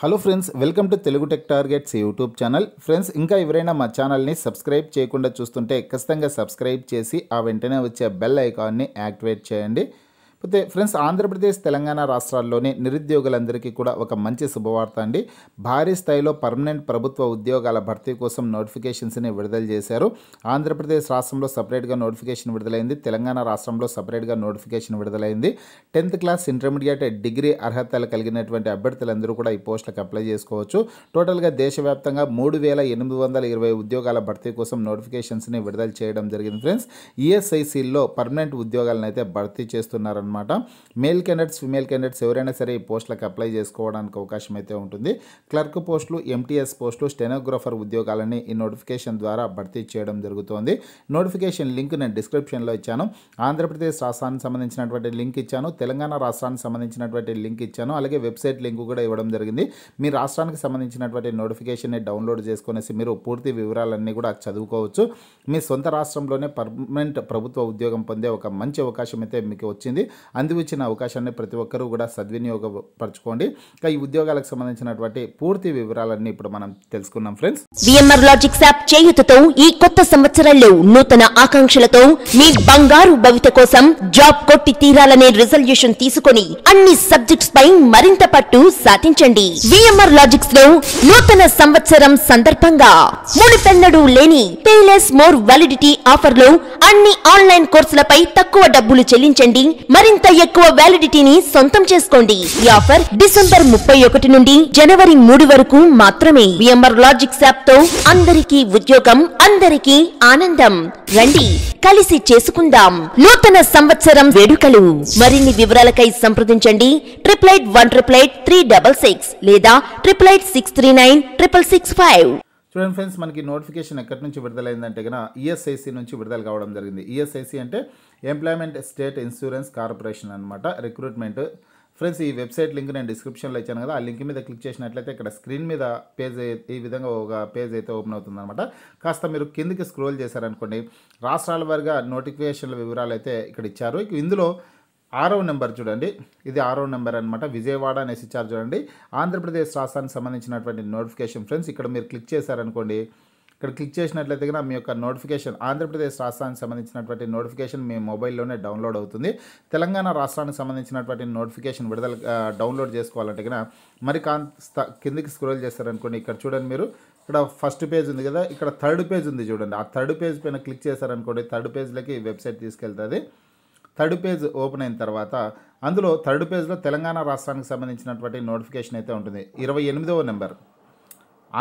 hello friends welcome to Telugu tech targets YouTube channel friends ఇంకా ఎవరైనా మా ఛానల్ని సబ్స్క్రైబ్ చేయకుండా చూస్తుంటే ఖచ్చితంగా సబ్స్క్రైబ్ చేసి ఆ వెంటనే వచ్చే బెల్ ఐకాన్ని యాక్టివేట్ చేయండి పోతే ఫ్రెండ్స్ ఆంధ్రప్రదేశ్ తెలంగాణ రాష్ట్రాల్లోనే నిరుద్యోగులందరికీ కూడా ఒక మంచి శుభవార్త అండి భారీ స్థాయిలో పర్మనెంట్ ప్రభుత్వ ఉద్యోగాల భర్తీ కోసం నోటిఫికేషన్స్ని విడుదల చేశారు ఆంధ్రప్రదేశ్ రాష్ట్రంలో సపరేట్గా నోటిఫికేషన్ విడుదలైంది తెలంగాణ రాష్ట్రంలో సపరేట్గా నోటిఫికేషన్ విడుదలైంది టెన్త్ క్లాస్ ఇంటర్మీడియట్ డిగ్రీ అర్హతలు కలిగినటువంటి అభ్యర్థులందరూ కూడా ఈ పోస్టులకు అప్లై చేసుకోవచ్చు టోటల్గా దేశవ్యాప్తంగా మూడు వేల ఎనిమిది వందల ఇరవై ఉద్యోగాల భర్తీ కోసం నోటిఫికేషన్స్ని విడుదల చేయడం జరిగింది ఫ్రెండ్స్ ఈఎస్ఐసిల్లో పర్మనెంట్ ఉద్యోగాలను అయితే భర్తీ చేస్తున్నారన్నమాట అనమాట మేల్ క్యాండిడేట్స్ ఫిమేల్ క్యాండిడేట్స్ ఎవరైనా సరే ఈ పోస్టులకు అప్లై చేసుకోవడానికి అవకాశం అయితే ఉంటుంది క్లర్క్ పోస్టులు ఎంటీఎస్ పోస్టులు స్టెనోగ్రఫర్ ఉద్యోగాలని ఈ నోటిఫికేషన్ ద్వారా భర్తీ చేయడం జరుగుతోంది నోటిఫికేషన్ లింక్ నేను డిస్క్రిప్షన్లో ఇచ్చాను ఆంధ్రప్రదేశ్ రాష్ట్రానికి సంబంధించినటువంటి లింక్ ఇచ్చాను తెలంగాణ రాష్ట్రానికి సంబంధించినటువంటి లింక్ ఇచ్చాను అలాగే వెబ్సైట్ లింక్ కూడా ఇవ్వడం జరిగింది మీ రాష్ట్రానికి సంబంధించినటువంటి నోటిఫికేషన్ని డౌన్లోడ్ చేసుకునేసి మీరు పూర్తి వివరాలన్నీ కూడా చదువుకోవచ్చు మీ సొంత రాష్ట్రంలోనే పర్మనెంట్ ప్రభుత్వ ఉద్యోగం పొందే ఒక మంచి అవకాశం అయితే మీకు వచ్చింది అందివచ్చిన అవకాశాన్ని ప్రతి ఒక్కరూ కూడా సద్వినియోగపరచుకోండి ఇంకా ఈ ఉద్యోగాలకు సంబంధించినటువంటి పూర్తి వివరాలన్నీ ఇప్పుడు మనం తెలుసుకున్నాం ఫ్రెండ్స్ లాజిక్స్ యాప్ చేయుతతో ఈ కొత్త సంవత్సరంలో నూతన ఆకాంక్షలతో మీ బంగారు భవిత కోసం జాబ్ కొట్టి తీరాలనే రిజల్యూషన్ తీసుకుని అన్ని సబ్జెక్ట్స్ పై మరింత పట్టు సాధించండి విఎంఆర్ లాజిక్స్ లో నూతన సంవత్సరం సందర్భంగా మునిపెన్నడు లేని పేలెస్ మోర్ వ్యాలిడిటీ ఆఫర్ లో అన్ని ఆన్లైన్ కోర్సులపై తక్కువ డబ్బులు చెల్లించండి మరింత మరింత ఎక్కువ వ్యాలిడిటీని సొంతం చేసుకోండి ఈ ఆఫర్ డిసెంబర్ ముప్పై ఒకటి నుండి జనవరి మూడు వరకు మాత్రమే విఎంఆర్ లాజిక్స్ యాప్ తో అందరికీ ఉద్యోగం అందరికీ ఆనందం రండి కలిసి చేసుకుందాం నూతన సంవత్సరం వేడుకలు మరిన్ని వివరాలకై సంప్రదించండి triple eight one triple eight three double six లేదా triple eight six three nine triple six five చూడండి ఫ్రెండ్స్ మనకి నోటిఫికేషన్ ఎక్కడి నుంచి విడుదలైందంటే కనుక ఈఎస్ఐసి నుంచి విడుదల కావడం జరిగింది ఈఎస్ఐసి అంటే ఎంప్లాయ్మెంట్ స్టేట్ ఇన్సూరెన్స్ కార్పొరేషన్ అనమాట రిక్రూట్మెంట్ ఫ్రెండ్స్ ఈ వెబ్సైట్ లింక్ నేను డిస్క్రిప్షన్లో ఇచ్చాను కదా ఆ లింక్ మీద క్లిక్ చేసినట్లయితే ఇక్కడ స్క్రీన్ మీద పేజ్ ఈ విధంగా ఒక పేజ్ అయితే ఓపెన్ అనమాట కాస్త మీరు కిందికి స్క్రోల్ చేశారనుకోండి రాష్ట్రాల వారిగా నోటిఫికేషన్ల వివరాలు అయితే ఇక్కడ ఇచ్చారు ఇందులో ఆరో నెంబర్ చూడండి ఇది ఆరో నెంబర్ అనమాట విజయవాడ అనేసి ఇచ్చారు చూడండి ఆంధ్రప్రదేశ్ రాష్ట్రానికి సంబంధించినటువంటి నోటిఫికేషన్ ఫ్రెండ్స్ ఇక్కడ మీరు క్లిక్ చేశారనుకోండి ఇక్కడ క్లిక్ చేసినట్లయితే కనుక మీ యొక్క నోటిఫికేషన్ ఆంధ్రప్రదేశ్ రాష్ట్రానికి సంబంధించినటువంటి నోటిఫికేషన్ మీ మొబైల్లోనే డౌన్లోడ్ అవుతుంది తెలంగాణ రాష్ట్రానికి సంబంధించినటువంటి నోటిఫికేషన్ విడుదల డౌన్లోడ్ చేసుకోవాలంటే కనుక మరి కాస్త కిందికి స్క్రోల్ చేస్తారనుకోండి ఇక్కడ చూడండి మీరు ఇక్కడ ఫస్ట్ పేజ్ ఉంది కదా ఇక్కడ థర్డ్ పేజ్ ఉంది చూడండి ఆ థర్డ్ పేజ్ పైన క్లిక్ చేశారనుకోండి థర్డ్ పేజ్లోకి వెబ్సైట్ తీసుకెళ్తుంది థర్డ్ పేజ్ ఓపెన్ అయిన తర్వాత అందులో థర్డ్ పేజ్లో తెలంగాణ రాష్ట్రానికి సంబంధించినటువంటి నోటిఫికేషన్ అయితే ఉంటుంది ఇరవై ఎనిమిదవ నెంబర్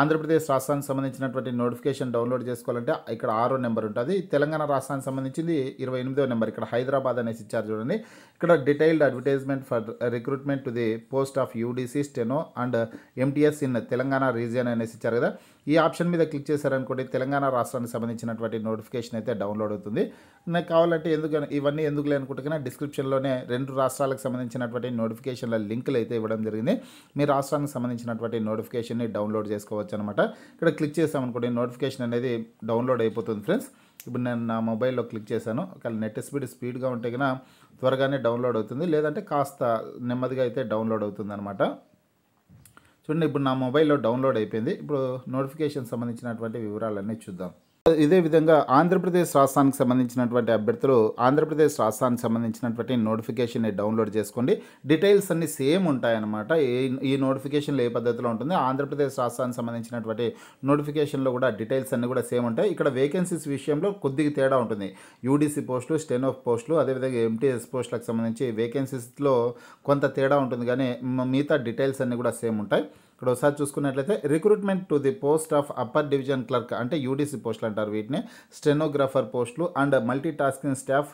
ఆంధ్రప్రదేశ్ రాష్ట్రానికి సంబంధించినటువంటి నోటిఫికేషన్ డౌన్లోడ్ చేసుకోవాలంటే ఇక్కడ ఆరో నెంబర్ ఉంటుంది తెలంగాణ రాష్ట్రానికి సంబంధించింది ఇరవై ఎనిమిదో నెంబర్ ఇక్కడ హైదరాబాద్ అనేసి ఇచ్చారు చూడండి ఇక్కడ detailed advertisement for recruitment to the post of UDC steno and MTS in Telangana region అనేసి ఇచ్చారు కదా ఈ ఆప్షన్ మీద క్లిక్ చేశారనుకోండి తెలంగాణ రాష్ట్రానికి సంబంధించినటువంటి నోటిఫికేషన్ అయితే డౌన్లోడ్ అవుతుంది నాకు కావాలంటే ఎందుకు ఇవన్నీ ఎందుకు లేనుకుంటున్నా డిస్క్రిప్షన్లోనే రెండు రాష్ట్రాలకు సంబంధించినటువంటి నోటిఫికేషన్ల లింకులు అయితే ఇవ్వడం జరిగింది మీ రాష్ట్రానికి సంబంధించినటువంటి నోటిఫికేషన్ని డౌన్లోడ్ చేసుకోవచ్చు అనమాట ఇక్కడ క్లిక్ చేసామనుకోండి నోటిఫికేషన్ అనేది డౌన్లోడ్ అయిపోతుంది ఫ్రెండ్స్ ఇప్పుడు నేను నా మొబైల్లో క్లిక్ చేశాను ఒకవేళ నెట్ స్పీడ్ స్పీడ్గా ఉంటే కన్నా త్వరగానే డౌన్లోడ్ అవుతుంది లేదంటే కాస్త నెమ్మదిగా అయితే డౌన్లోడ్ అవుతుంది అనమాట చూడండి ఇప్పుడు నా మొబైల్లో డౌన్లోడ్ అయిపోయింది ఇప్పుడు నోటిఫికేషన్ సంబంధించినటువంటి వివరాలన్నీ చూద్దాం ఇదే విధంగా ఆంధ్రప్రదేశ్ రాష్ట్రానికి సంబంధించినటువంటి అభ్యర్థులు ఆంధ్రప్రదేశ్ రాష్ట్రానికి సంబంధించినటువంటి నోటిఫికేషన్ని డౌన్లోడ్ చేసుకోండి డీటెయిల్స్ అన్ని సేమ్ ఉంటాయన్నమాట ఈ నోటిఫికేషన్లు ఏ పద్ధతిలో ఉంటుంది ఆంధ్రప్రదేశ్ రాష్ట్రానికి సంబంధించినటువంటి నోటిఫికేషన్లో కూడా డీటెయిల్స్ అన్ని కూడా సేమ్ ఉంటాయి ఇక్కడ వేకెన్సీస్ విషయంలో కొద్దిగా తేడా ఉంటుంది యూడీసీ పోస్టులు స్టెన్ ఆఫ్ పోస్టులు అదేవిధంగా ఎంటీఎస్ పోస్టులకు సంబంధించి వేకెన్సీస్లో కొంత తేడా ఉంటుంది కానీ మిగతా డీటెయిల్స్ అన్నీ కూడా సేమ్ ఉంటాయి ఇక్కడ ఒకసారి చూసుకున్నట్లయితే recruitment to the post of upper division clerk అంటే యూడీసీ పోస్టులు అంటారు వీటిని స్టెనోగ్రాఫర్ పోస్టులు and multi tasking staff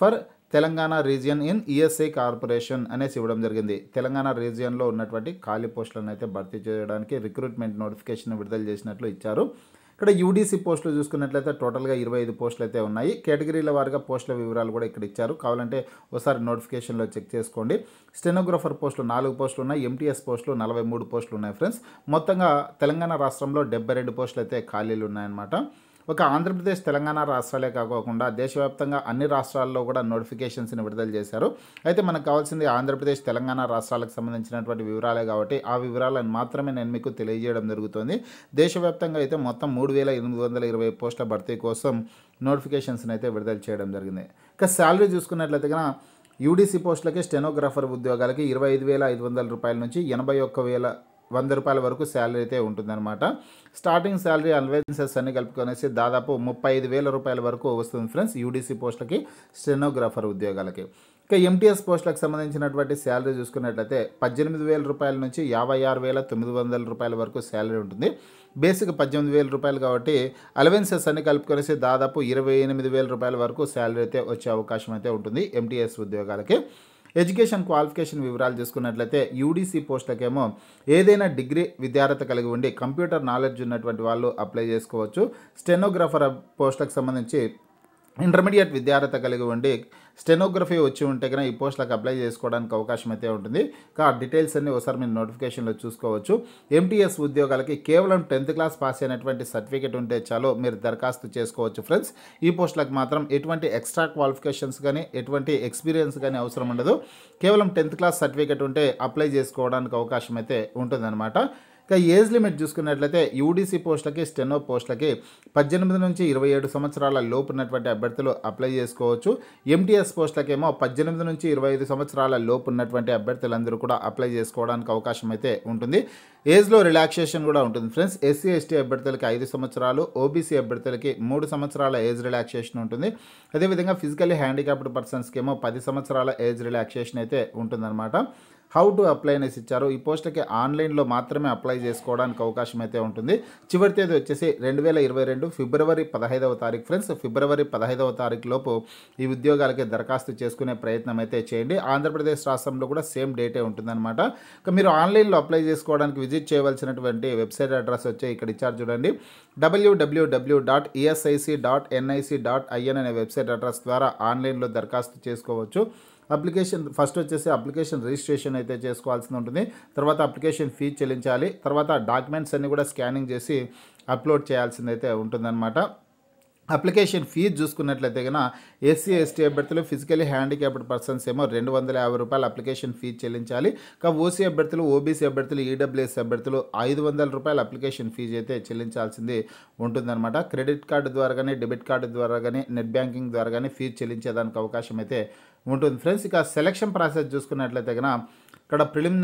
for Telangana region in ESI corporation అనేసి ఇవ్వడం జరిగింది తెలంగాణ రీజియన్లో ఉన్నటువంటి ఖాళీ పోస్టులను అయితే భర్తీ చేయడానికి రిక్రూట్మెంట్ నోటిఫికేషన్ విడుదల చేసినట్లు ఇచ్చారు ఇక్కడ యూడీసీ పోస్టులు చూసుకున్నట్లయితే టోటల్గా ఇరవై ఐదు పోస్టులు అయితే ఉన్నాయి కేటగిరీల వారిగా పోస్టుల వివరాలు కూడా ఇక్కడ ఇచ్చారు కావాలంటే ఒకసారి నోటిఫికేషన్లో చెక్ చేసుకోండి స్టెనోగ్రఫర్ పోస్టులు నాలుగు పోస్టులు ఉన్నాయి ఎంటీఎస్ పోస్టులు నలభై మూడు పోస్టులు ఉన్నాయి ఫ్రెండ్స్ మొత్తంగా తెలంగాణ రాష్ట్రంలో డెబ్బై రెండు పోస్టులు అయితే ఖాళీలు ఉన్నాయన్నమాట ఒక ఆంధ్రప్రదేశ్ తెలంగాణ రాష్ట్రాలే కాకుండా దేశవ్యాప్తంగా అన్ని రాష్ట్రాల్లో కూడా నోటిఫికేషన్స్ని విడుదల చేశారు అయితే మనకు కావాల్సింది ఆంధ్రప్రదేశ్ తెలంగాణ రాష్ట్రాలకు సంబంధించినటువంటి వివరాలే కాబట్టి ఆ వివరాలను మాత్రమే నేను మీకు తెలియజేయడం జరుగుతుంది దేశవ్యాప్తంగా అయితే మొత్తం మూడు వేల ఎనిమిది వందల ఇరవై పోస్టుల భర్తీ కోసం నోటిఫికేషన్స్ని అయితే విడుదల చేయడం జరిగింది ఇక శాలరీ చూసుకున్నట్లయితే కనుక యూడీసీ పోస్టులకి స్టెనోగ్రాఫర్ ఉద్యోగాలకి ఇరవై ఐదు వేల ఐదు వందల రూపాయల నుంచి ఎనభై ఒక్క వేల వంద రూపాయల వరకు శాలరీ అయితే ఉంటుందన్నమాట స్టార్టింగ్ శాలరీ అలవెన్సెస్ అన్ని కలుపుకొనేసి దాదాపు ముప్పై ఐదు వేల రూపాయల వరకు వస్తుంది ఫ్రెండ్స్ యూడీసీ పోస్టులకి స్టెనోగ్రాఫర్ ఉద్యోగాలకి ఇక ఎంటీఎస్ పోస్టులకు సంబంధించినటువంటి శాలరీ చూసుకున్నట్లయితే పద్దెనిమిది వేల రూపాయల నుంచి యాభై ఆరు వేల తొమ్మిది వందల రూపాయల వరకు శాలరీ ఉంటుంది బేసిక్ పద్దెనిమిది వేల రూపాయలు కాబట్టి అలవెన్సెస్ అన్ని కలుపుకొనేసి దాదాపు ఇరవై ఎనిమిది వేల రూపాయల వరకు శాలరీ అయితే వచ్చే అవకాశం అయితే ఉంటుంది ఎంటీఎస్ ఉద్యోగాలకి ఎడ్యుకేషన్ క్వాలిఫికేషన్ వివరాలు చూసుకున్నట్లయితే యూడీసీ పోస్టులకేమో ఏదైనా డిగ్రీ విద్యార్హత కలిగి ఉండి కంప్యూటర్ నాలెడ్జ్ ఉన్నటువంటి వాళ్ళు అప్లై చేసుకోవచ్చు స్టెనోగ్రాఫర్ పోస్టులకు సంబంధించి ఇంటర్మీడియట్ విద్యార్హత కలిగి ఉండి స్టెనోగ్రఫీ వచ్చి ఉంటే కనుక ఈ పోస్టులకు అప్లై చేసుకోవడానికి అవకాశం అయితే ఉంటుంది ఆ డీటెయిల్స్ అన్ని ఒకసారి మీరు నోటిఫికేషన్లో చూసుకోవచ్చు ఎంటీఎస్ ఉద్యోగాలకి కేవలం టెన్త్ క్లాస్ పాస్ అయినటువంటి సర్టిఫికేట్ ఉంటే చాలు మీరు దరఖాస్తు చేసుకోవచ్చు ఫ్రెండ్స్ ఈ పోస్టులకు మాత్రం ఎటువంటి ఎక్స్ట్రా క్వాలిఫికేషన్స్ కానీ ఎటువంటి ఎక్స్పీరియన్స్ కానీ అవసరం ఉండదు కేవలం టెన్త్ క్లాస్ సర్టిఫికేట్ ఉంటే అప్లై చేసుకోవడానికి అవకాశం అయితే ఉంటుందన్నమాట ఇక ఏజ్ లిమిట్ చూసుకున్నట్లయితే యూడీసీ పోస్టులకి స్టెనో పోస్టులకి పద్దెనిమిది నుంచి ఇరవై ఏడు సంవత్సరాల లోపు ఉన్నటువంటి అభ్యర్థులు అప్లై చేసుకోవచ్చు ఎంటీఎస్ పోస్టులకేమో పద్దెనిమిది నుంచి ఇరవై ఐదు సంవత్సరాల లోపు ఉన్నటువంటి అభ్యర్థులందరూ కూడా అప్లై చేసుకోవడానికి అవకాశం అయితే ఉంటుంది ఏజ్లో రిలాక్సేషన్ కూడా ఉంటుంది ఫ్రెండ్స్ ఎస్సీ ఎస్టీ అభ్యర్థులకి ఐదు సంవత్సరాలు ఓబీసీ అభ్యర్థులకి మూడు సంవత్సరాల ఏజ్ రిలాక్సేషన్ ఉంటుంది అదేవిధంగా ఫిజికల్లీ హ్యాండిక్యాప్డ్ పర్సన్స్కి ఏమో పది సంవత్సరాల ఏజ్ రిలాక్సేషన్ అయితే ఉంటుందన్నమాట హౌ టు అప్లై అనేసి ఇచ్చారు ఈ పోస్టుకి ఆన్లైన్లో మాత్రమే అప్లై చేసుకోవడానికి అవకాశం అయితే ఉంటుంది చివరి తేదీ వచ్చేసి రెండు వేల ఇరవై రెండు ఫిబ్రవరి పదహైదవ తారీఖు ఫ్రెండ్స్ ఫిబ్రవరి పదహైదవ తారీఖు లోపు ఈ ఉద్యోగాలకి దరఖాస్తు చేసుకునే ప్రయత్నం అయితే చేయండి ఆంధ్రప్రదేశ్ రాష్ట్రంలో కూడా సేమ్ డేటే ఉంటుందన్నమాట ఇక మీరు ఆన్లైన్లో అప్లై చేసుకోవడానికి విజిట్ చేయవలసినటువంటి వెబ్సైట్ అడ్రస్ వచ్చే ఇక్కడ ఇచ్చారు చూడండి WWW dot ESIC dot NIC dot IN అనే వెబ్సైట్ అడ్రస్ ద్వారా ఆన్లైన్లో దరఖాస్తు చేసుకోవచ్చు అప్లికేషన్ ఫస్ట్ వచ్చేసి అప్లికేషన్ రిజిస్ట్రేషన్ అయితే చేసుకోవాల్సి ఉంటుంది తర్వాత అప్లికేషన్ ఫీ చెల్లించాలి తర్వాత డాక్యుమెంట్స్ అన్నీ కూడా స్కానింగ్ చేసి అప్లోడ్ చేయాల్సిందైతే ఉంటుందన్నమాట అప్లికేషన్ ఫీజు చూసుకున్నట్లయితే కన ఎస్సీ ఎస్టీ అభ్యర్థులు ఫిజికలీ హ్యాండిక్యాప్డ్ పర్సన్స్ ఏమో రెండు వందల యాభై రూపాయలు అప్లికేషన్ ఫీ చెల్లించాలి ఇక ఓసీ అభ్యర్థులు ఓబీసీ అభ్యర్థులు ఈడబ్ల్యూఎస్ అభ్యర్థులు ఐదు వందల రూపాయల అప్లికేషన్ ఫీజు అయితే చెల్లించాల్సింది ఉంటుందన్నమాట క్రెడిట్ కార్డు ద్వారా కానీ డెబిట్ కార్డు ద్వారా కానీ నెట్ బ్యాంకింగ్ ద్వారా కానీ ఫీజు చెల్లించేదానికి అవకాశం అయితే ఉంటుంది ఫ్రెండ్స్ ఇక సెలక్షన్ ప్రాసెస్ చూసుకున్నట్లయితే కన ఇక్కడ ప్రిలిమ్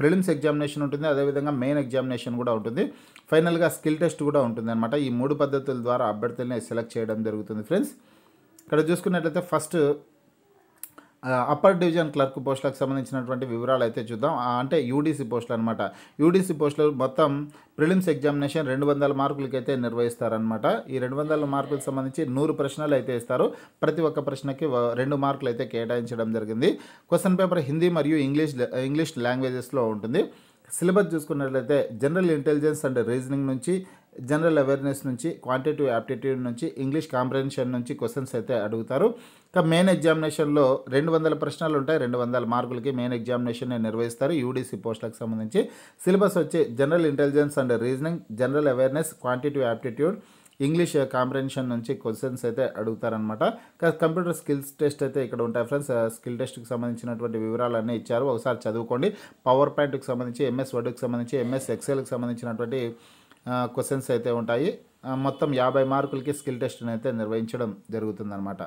ప్రిలిమ్స్ ఎగ్జామినేషన్ ఉంటుంది అదేవిధంగా మెయిన్ ఎగ్జామినేషన్ కూడా ఉంటుంది ఫైనల్గా స్కిల్ టెస్ట్ కూడా ఉంటుంది అనమాట ఈ మూడు పద్ధతుల ద్వారా అభ్యర్థుల్ని సెలెక్ట్ చేయడం జరుగుతుంది ఫ్రెండ్స్ ఇక్కడ చూసుకున్నట్లయితే ఫస్ట్ అప్పర్ డివిజన్ క్లర్క్ పోస్టులకు సంబంధించినటువంటి వివరాలు అయితే చూద్దాం అంటే యూడీసీ పోస్టులు అనమాట యూడీసీ పోస్టులు మొత్తం ప్రిలిమ్స్ ఎగ్జామినేషన్ రెండు వందల మార్కులకైతే నిర్వహిస్తారనమాట ఈ రెండు వందల మార్కులకు సంబంధించి నూరు ప్రశ్నలు అయితే ఇస్తారు ప్రతి ఒక్క ప్రశ్నకి రెండు మార్కులు అయితే కేటాయించడం జరిగింది క్వశ్చన్ పేపర్ హిందీ మరియు ఇంగ్లీష్ ఇంగ్లీష్ లాంగ్వేజెస్లో ఉంటుంది సిలబస్ చూసుకున్నట్లయితే జనరల్ ఇంటెలిజెన్స్ అండ్ రీజనింగ్ నుంచి జనరల్ అవేర్నెస్ నుంచి క్వాంటిటివ్ యాప్టిట్యూడ్ నుంచి ఇంగ్లీష్ కాంప్రహెన్షన్ నుంచి క్వశ్చన్స్ అయితే అడుగుతారు ఇక మెయిన్ ఎగ్జామినేషన్లో రెండు వందల ప్రశ్నలు ఉంటాయి రెండు వందల మార్కులకి మెయిన్ ఎగ్జామినేషన్ నిర్వహిస్తారు యూడీసీ పోస్టులకు సంబంధించి సిలబస్ వచ్చి general intelligence and reasoning general awareness quantitative aptitude English comprehension నుంచి క్వశ్చన్స్ అయితే అడుగుతారనమాట కంప్యూటర్ స్కిల్స్ టెస్ట్ అయితే ఇక్కడ ఉంటాయి ఫ్రెండ్స్ స్కిల్ టెస్ట్కి సంబంధించినటువంటి వివరాలన్నీ ఇచ్చారు ఒకసారి చదువుకోండి పవర్ పాయింట్కి సంబంధించి ఎంఎస్ వర్డ్కి సంబంధించి ఎంఎస్ ఎక్సెల్కి సంబంధించినటువంటి క్వశ్చన్స్ అయితే ఉంటాయి మొత్తం యాభై మార్కులకి స్కిల్ టెస్ట్ని అయితే నిర్వహించడం జరుగుతుందన్నమాట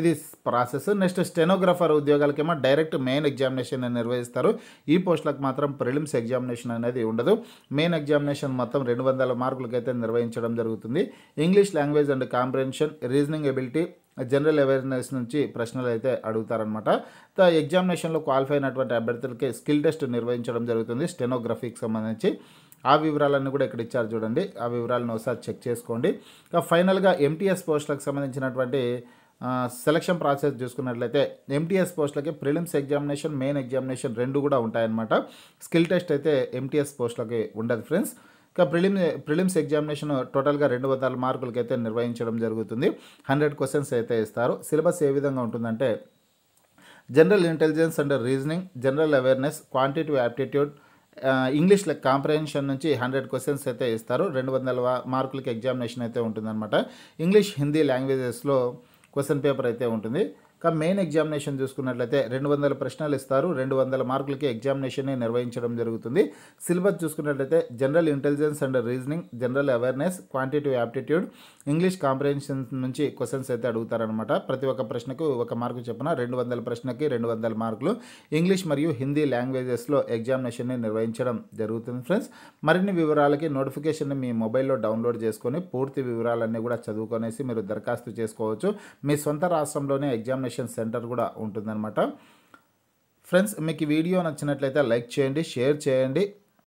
ఇది ప్రాసెస్ నెక్స్ట్ స్టెనోగ్రాఫర్ ఉద్యోగాలకేమో డైరెక్ట్ మెయిన్ ఎగ్జామినేషన్ నిర్వహిస్తారు ఈ పోస్టులకు మాత్రం ప్రిలిమ్స్ ఎగ్జామినేషన్ అనేది ఉండదు మెయిన్ ఎగ్జామినేషన్ మొత్తం రెండు వందల మార్కులకైతే నిర్వహించడం జరుగుతుంది English language and comprehension reasoning ability general awareness నుంచి ప్రశ్నలు అయితే అడుగుతారనమాట ఎగ్జామినేషన్లో క్వాలిఫై అయినటువంటి అభ్యర్థులకి స్కిల్ టెస్ట్ నిర్వహించడం జరుగుతుంది స్టెనోగ్రఫీకి సంబంధించి ఆ వివరాలన్నీ కూడా ఇక్కడ ఇచ్చారు చూడండి ఆ వివరాలను ఒకసారి చెక్ చేసుకోండి ఇక ఫైనల్గా ఎంటీఎస్ పోస్టులకు సంబంధించినటువంటి సెలక్షన్ ప్రాసెస్ చూసుకున్నట్లయితే ఎంటీఎస్ పోస్టులకి ప్రిలిమ్స్ ఎగ్జామినేషన్ మెయిన్ ఎగ్జామినేషన్ రెండు కూడా ఉంటాయన్నమాట స్కిల్ టెస్ట్ అయితే ఎంటీఎస్ పోస్టులకి ఉండదు ఫ్రెండ్స్ ఇంకా ప్రిలిమ్ ప్రిలిమ్స్ ఎగ్జామినేషన్ టోటల్గా రెండు వందల మార్కులకి అయితే నిర్వహించడం జరుగుతుంది హండ్రెడ్ క్వశ్చన్స్ అయితే ఇస్తారు సిలబస్ ఏ విధంగా ఉంటుందంటే general intelligence and reasoning general awareness quantity aptitude ఇంగ్లీష్లో కాంప్రహెన్షన్ నుంచి హండ్రెడ్ క్వశ్చన్స్ అయితే ఇస్తారు రెండు వందల మార్కులకి ఎగ్జామినేషన్ అయితే ఉంటుందన్నమాట ఇంగ్లీష్ హిందీ లాంగ్వేజెస్లో క్వశ్చన్ పేపర్ అయితే ఉంటుంది మెయిన్ ఎగ్జామినేషన్ చూసుకున్నట్లయితే రెండు వందల ప్రశ్నలు ఇస్తారు రెండు వందల మార్కులకి ఎగ్జామినేషన్ నిర్వహించడం జరుగుతుంది సిలబస్ చూసుకున్నట్లయితే general intelligence and reasoning general awareness quantity aptitude English comprehension నుంచి క్వశ్చన్స్ అయితే అడుగుతారనమాట ప్రతి ఒక్క ప్రశ్నకు ఒక మార్కు చెప్పిన రెండు వందల ప్రశ్నకి రెండు వందల మార్కులు ఇంగ్లీష్ మరియు హిందీ లాంగ్వేజెస్లో ఎగ్జామినేషన్ని నిర్వహించడం జరుగుతుంది ఫ్రెండ్స్ మరిన్ని వివరాలకి నోటిఫికేషన్ మీ మొబైల్లో డౌన్లోడ్ చేసుకొని పూర్తి వివరాలన్నీ కూడా చదువుకొనేసి మీరు దరఖాస్తు చేసుకోవచ్చు మీ సొంత రాష్ట్రంలోనే ఎగ్జామినేషన్ ఇన్ఫర్మేషన్ సెంటర్ కూడా ఉంటుందన్నమాట ఫ్రెండ్స్ మీకు ఈ వీడియో నచ్చినట్లయితే లైక్ చేయండి షేర్ చేయండి